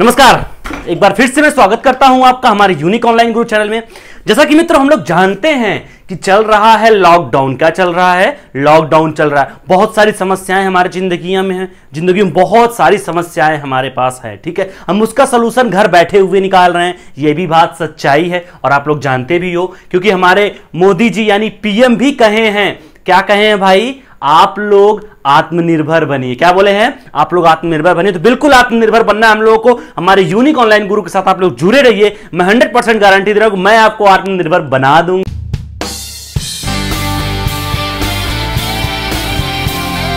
नमस्कार एक बार फिर से मैं स्वागत करता हूं आपका हमारे यूनिक ऑनलाइन गुरु चैनल में जैसा कि मित्र हम लोग जानते हैं कि चल रहा है लॉकडाउन क्या चल रहा है लॉकडाउन चल रहा है बहुत सारी समस्याएं हमारी जिंदगी में हैं जिंदगी में बहुत सारी समस्याएं हमारे पास है ठीक है हम उसका सलूशन घर बैठे हुए निकाल रहे हैं ये भी बात सच्चाई है और आप लोग जानते भी हो क्योंकि हमारे मोदी जी यानी पीएम भी कहे हैं क्या कहे हैं भाई आप लोग आत्मनिर्भर बनिए क्या बोले हैं आप लोग आत्मनिर्भर बनिए तो बिल्कुल आत्मनिर्भर बनना है हम लोगों को हमारे यूनिक ऑनलाइन गुरु के साथ आप लोग जुड़े रहिए मैं हंड्रेड परसेंट गारंटी दे रहा हूं मैं आपको आत्मनिर्भर बना दूंगा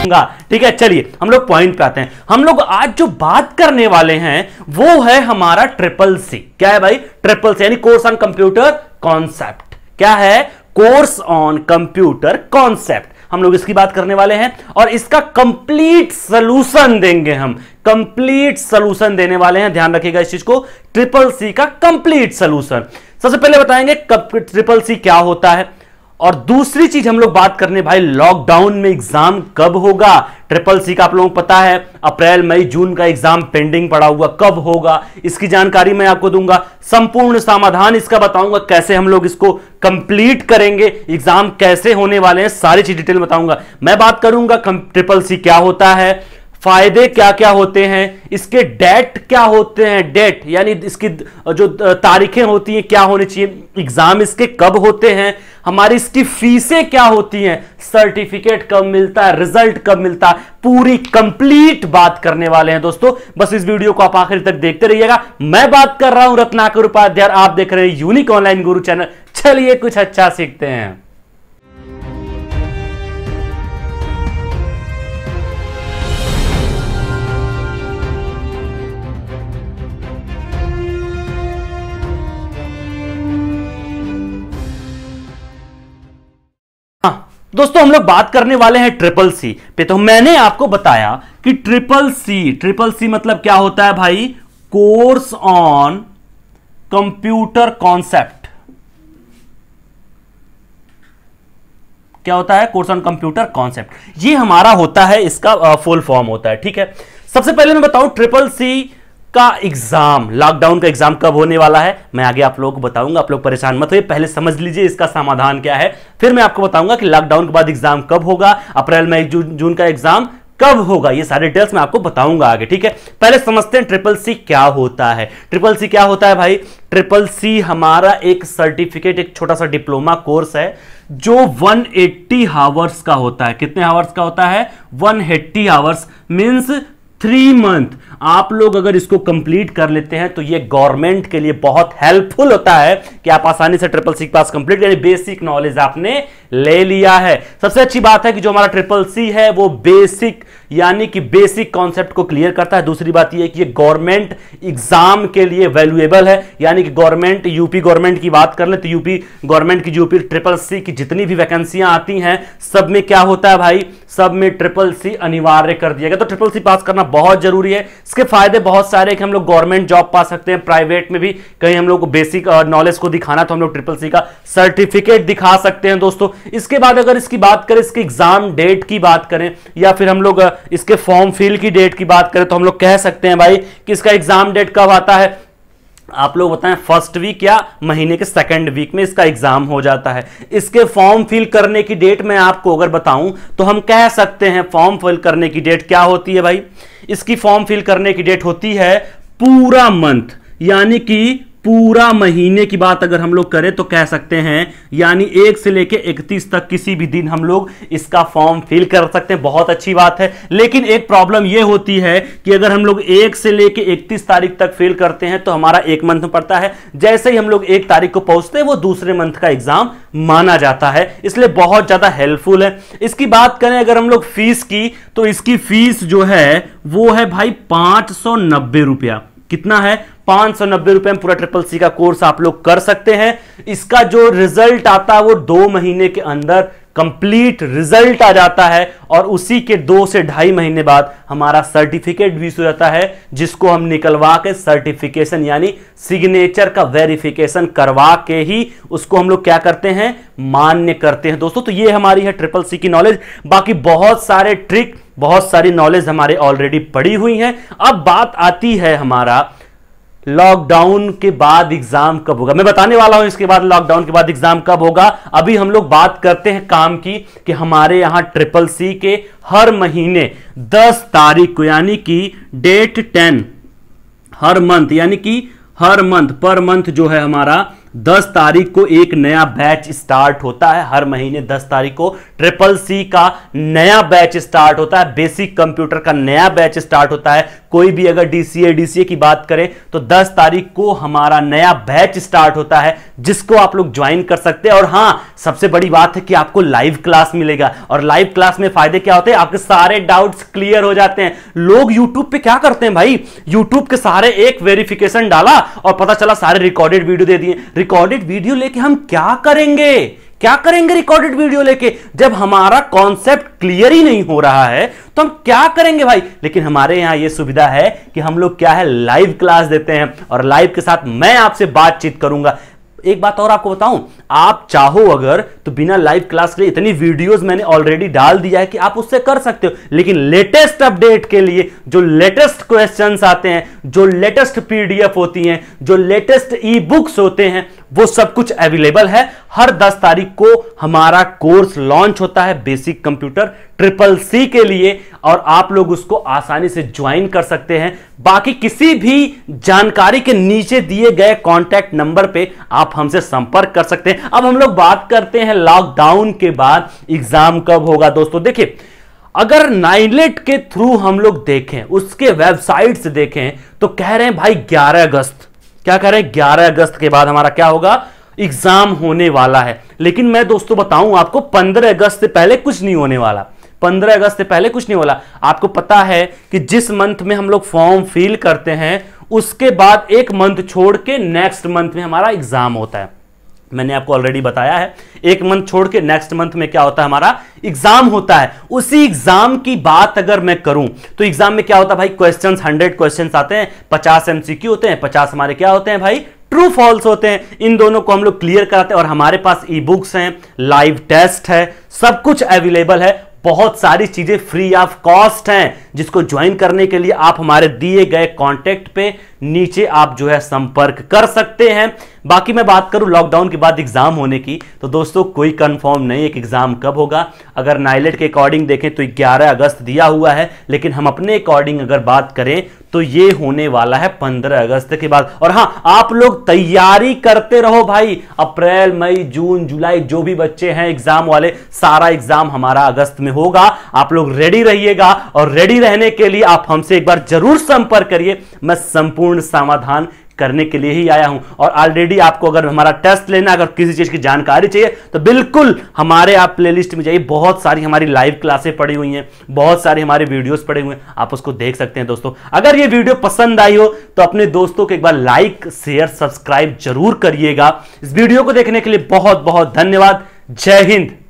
दूंगा ठीक है चलिए हम लोग पॉइंट पे आते हैं हम लोग आज जो बात करने वाले हैं वो है हमारा ट्रिपल सी क्या है भाई ट्रिपल सी यानी कोर्स ऑन कंप्यूटर कॉन्सेप्ट क्या है कोर्स ऑन कंप्यूटर कॉन्सेप्ट हम लोग इसकी बात करने वाले हैं और इसका कंप्लीट सोल्यूशन देंगे हम कंप्लीट सोल्यूशन देने वाले हैं ध्यान रखिएगा इस चीज को ट्रिपल सी का कंप्लीट सोल्यूशन सबसे पहले बताएंगे ट्रिपल सी क्या होता है और दूसरी चीज हम लोग बात करने भाई लॉकडाउन में एग्जाम कब होगा ट्रिपल सी का आप लोगों को पता है अप्रैल मई जून का एग्जाम पेंडिंग पड़ा हुआ कब होगा इसकी जानकारी मैं आपको दूंगा संपूर्ण समाधान इसका बताऊंगा कैसे हम लोग इसको कंप्लीट करेंगे एग्जाम कैसे होने वाले हैं सारी चीज डिटेल बताऊंगा मैं बात करूंगा ट्रिपल सी क्या होता है फायदे क्या क्या होते हैं इसके डेट क्या होते हैं डेट यानी इसकी जो तारीखें होती हैं क्या होनी चाहिए एग्जाम इसके कब होते हैं हमारी इसकी फीसें क्या होती हैं सर्टिफिकेट कब मिलता है रिजल्ट कब मिलता है पूरी कंप्लीट बात करने वाले हैं दोस्तों बस इस वीडियो को आप आखिर तक देखते रहिएगा मैं बात कर रहा हूं रत्नाकर उपाध्याय आप देख रहे हैं यूनिक ऑनलाइन गुरु चैनल चलिए कुछ अच्छा सीखते हैं दोस्तों हम लोग बात करने वाले हैं ट्रिपल सी पे तो मैंने आपको बताया कि ट्रिपल सी ट्रिपल सी मतलब क्या होता है भाई कोर्स ऑन कंप्यूटर कॉन्सेप्ट क्या होता है कोर्स ऑन कंप्यूटर कॉन्सेप्ट ये हमारा होता है इसका फुल फॉर्म होता है ठीक है सबसे पहले मैं बताऊं ट्रिपल सी का एग्जाम लॉकडाउन का एग्जाम कब होने वाला है मैं आगे आप लोगों को बताऊंगा आप लोग परेशान मत होइए पहले समझ लीजिए इसका समाधान क्या है फिर मैं आपको बताऊंगा कि लॉकडाउन के बाद एग्जाम कब होगा अप्रैल मई जून जून का एग्जाम कब होगा ये सारे डिटेल्स मैं आपको बताऊंगा आगे ठीक है पहले समझते हैं ट्रिपल सी क्या होता है ट्रिपल सी क्या होता है भाई ट्रिपल सी हमारा एक सर्टिफिकेट एक छोटा सा डिप्लोमा कोर्स है जो 180 हावर्स का होता है कितने हावर्स का होता है 180 आवर्स मीन्स थ्री मंथ आप लोग अगर इसको कंप्लीट कर लेते हैं तो ये गवर्नमेंट के लिए बहुत हेल्पफुल होता है कि आप आसानी से ट्रिपल सी पास कंप्लीट यानी बेसिक नॉलेज आपने ले लिया है सबसे अच्छी बात है कि जो हमारा ट्रिपल सी है वो बेसिक यानी कि बेसिक कॉन्सेप्ट को क्लियर करता है दूसरी बात यह कि ये गवर्नमेंट एग्जाम के लिए वैल्यूएबल है यानी कि गवर्नमेंट यूपी गवर्नमेंट की बात कर ले तो यूपी गवर्नमेंट की यूपी ट्रिपल सी की जितनी भी वैकेंसियां आती हैं सब में क्या होता है भाई सब में ट्रिपल सी अनिवार्य कर दिया गया तो ट्रिपल सी पास करना बहुत जरूरी है इसके फायदे बहुत सारे कि हम लोग गवर्नमेंट जॉब पा सकते हैं प्राइवेट में भी कहीं हम लोग को बेसिक नॉलेज को दिखाना तो हम लोग ट्रिपल सी का सर्टिफिकेट दिखा सकते हैं दोस्तों इसके बाद अगर इसकी बात करें इसके एग्जाम डेट की बात करें या फिर हम लोग इसके फॉर्म फिल की डेट की बात करें तो हम लोग कह सकते हैं भाई कि इसका एग्जाम डेट कब आता है आप लोग बताएं फर्स्ट वीक या महीने के सेकंड वीक में इसका एग्जाम हो जाता है इसके फॉर्म फिल करने की डेट मैं आपको अगर बताऊं तो हम कह सकते हैं फॉर्म फिल करने की डेट क्या होती है भाई इसकी फॉर्म फिल करने की डेट होती है पूरा मंथ यानी कि पूरा महीने की बात अगर हम लोग करें तो कह सकते हैं यानी एक से लेके 31 तक किसी भी दिन हम लोग इसका फॉर्म फिल कर सकते हैं बहुत अच्छी बात है लेकिन एक प्रॉब्लम यह होती है कि अगर हम लोग एक से लेके 31 तारीख तक फिल करते हैं तो हमारा एक मंथ पड़ता है जैसे ही हम लोग एक तारीख को पहुंचते हैं वो दूसरे मंथ का एग्जाम माना जाता है इसलिए बहुत ज्यादा हेल्पफुल है इसकी बात करें अगर हम लोग फीस की तो इसकी फीस जो है वो है भाई पांच रुपया कितना है पांच सौ नब्बे रुपए में पूरा ट्रिपल सी का कोर्स आप लोग कर सकते हैं इसका जो रिजल्ट आता है वो दो महीने के अंदर कंप्लीट रिजल्ट आ जाता है और उसी के दो से ढाई महीने बाद हमारा सर्टिफिकेट भी शुरू जाता है जिसको हम निकलवा के सर्टिफिकेशन यानी सिग्नेचर का वेरिफिकेशन करवा के ही उसको हम लोग क्या करते हैं मान्य करते हैं दोस्तों तो ये हमारी है ट्रिपल सी की नॉलेज बाकी बहुत सारे ट्रिक बहुत सारी नॉलेज हमारे ऑलरेडी पड़ी हुई हैं अब बात आती है हमारा लॉकडाउन के बाद एग्जाम कब होगा मैं बताने वाला हूं इसके बाद लॉकडाउन के बाद एग्जाम कब होगा अभी हम लोग बात करते हैं काम की कि हमारे यहां ट्रिपल सी के हर महीने 10 तारीख को यानी कि डेट 10 हर मंथ यानी कि हर मंथ पर मंथ जो है हमारा दस तारीख को एक नया बैच स्टार्ट होता है हर महीने दस तारीख को ट्रिपल सी का नया बैच स्टार्ट होता है बेसिक कंप्यूटर का नया बैच स्टार्ट होता है कोई भी अगर डीसीए डीसीए की बात करें तो 10 तारीख को हमारा नया बैच स्टार्ट होता है जिसको आप लोग ज्वाइन कर सकते हैं और हाँ सबसे बड़ी बात है कि आपको लाइव क्लास मिलेगा और लाइव क्लास में फायदे क्या होते हैं आपके सारे डाउट्स क्लियर हो जाते हैं लोग यूट्यूब पे क्या करते हैं भाई यूट्यूब के सारे एक वेरिफिकेशन डाला और पता चला सारे रिकॉर्डेड वीडियो दे दिए रिकॉर्डेड वीडियो लेके हम क्या करेंगे क्या करेंगे रिकॉर्डेड वीडियो लेके जब हमारा कॉन्सेप्ट क्लियर ही नहीं हो रहा है तो हम क्या करेंगे भाई लेकिन हमारे यहां यह सुविधा है कि हम लोग क्या है लाइव क्लास देते हैं और लाइव के साथ मैं आपसे बातचीत करूंगा एक बात और आपको बताऊं आप चाहो अगर तो बिना लाइव क्लास के लिए इतनी वीडियोस मैंने ऑलरेडी डाल दिया है कि आप उससे कर सकते हो लेकिन लेटेस्ट अपडेट के लिए जो लेटेस्ट क्वेश्चंस आते हैं जो लेटेस्ट पीडीएफ होती हैं जो लेटेस्ट ई बुक्स होते हैं वो सब कुछ अवेलेबल है हर 10 तारीख को हमारा कोर्स लॉन्च होता है बेसिक कंप्यूटर ट्रिपल सी के लिए और आप लोग उसको आसानी से ज्वाइन कर सकते हैं बाकी किसी भी जानकारी के नीचे दिए गए कॉन्टैक्ट नंबर पे आप हमसे संपर्क कर सकते हैं अब हम लोग बात करते हैं लॉकडाउन के बाद एग्जाम कब होगा दोस्तों देखिए अगर नाइलेट के थ्रू हम लोग देखें उसके वेबसाइट से देखें तो कह रहे हैं भाई 11 अगस्त क्या कह रहे हैं ग्यारह अगस्त के बाद हमारा क्या होगा एग्जाम होने वाला है लेकिन मैं दोस्तों बताऊं आपको पंद्रह अगस्त से पहले कुछ नहीं होने वाला पंद्रह अगस्त से पहले कुछ नहीं वाला आपको पता है कि जिस मंथ में हम लोग फॉर्म फिल करते हैं उसके बाद एक मंथ छोड़ के नेक्स्ट मंथ में हमारा एग्जाम होता है मैंने आपको ऑलरेडी बताया है एक मंथ छोड़ के नेक्स्ट मंथ में क्या होता है हमारा एग्जाम होता है उसी एग्जाम की बात अगर मैं करूं तो एग्जाम में क्या होता है भाई क्वेश्चंस हंड्रेड क्वेश्चंस आते हैं पचास एमसीक्यू होते हैं पचास हमारे क्या होते हैं भाई ट्रू फॉल्स होते हैं इन दोनों को हम लोग क्लियर कराते हैं और हमारे पास ई बुक्स हैं लाइव टेस्ट है सब कुछ अवेलेबल है बहुत सारी चीजें फ्री ऑफ कॉस्ट हैं जिसको ज्वाइन करने के लिए आप हमारे दिए गए कॉन्टेक्ट पे नीचे आप जो है संपर्क कर सकते हैं बाकी मैं बात करूं लॉकडाउन के बाद एग्जाम होने की तो दोस्तों कोई कंफर्म नहीं है कि एग्जाम कब होगा अगर नाइलेट के अकॉर्डिंग देखें तो 11 अगस्त दिया हुआ है लेकिन हम अपने अकॉर्डिंग अगर बात करें तो ये होने वाला है 15 अगस्त के बाद और हाँ आप लोग तैयारी करते रहो भाई अप्रैल मई जून जुलाई जो भी बच्चे हैं एग्जाम वाले सारा एग्जाम हमारा अगस्त में होगा आप लोग रेडी रहिएगा और रेडी रहने के लिए आप हमसे एक बार जरूर संपर्क करिए मैं संपूर्ण पूर्ण समाधान करने के लिए ही आया हूं और ऑलरेडी आपको अगर हमारा टेस्ट लेना अगर किसी चीज की जानकारी चाहिए तो बिल्कुल हमारे आप प्लेलिस्ट में जाइए बहुत सारी हमारी लाइव क्लासें पड़ी हुई हैं बहुत सारे हमारे वीडियोस पड़े हुए हैं आप उसको देख सकते हैं दोस्तों अगर ये वीडियो पसंद आई हो तो अपने दोस्तों को एक बार लाइक शेयर सब्सक्राइब जरूर करिएगा इस वीडियो को देखने के लिए बहुत बहुत धन्यवाद जय हिंद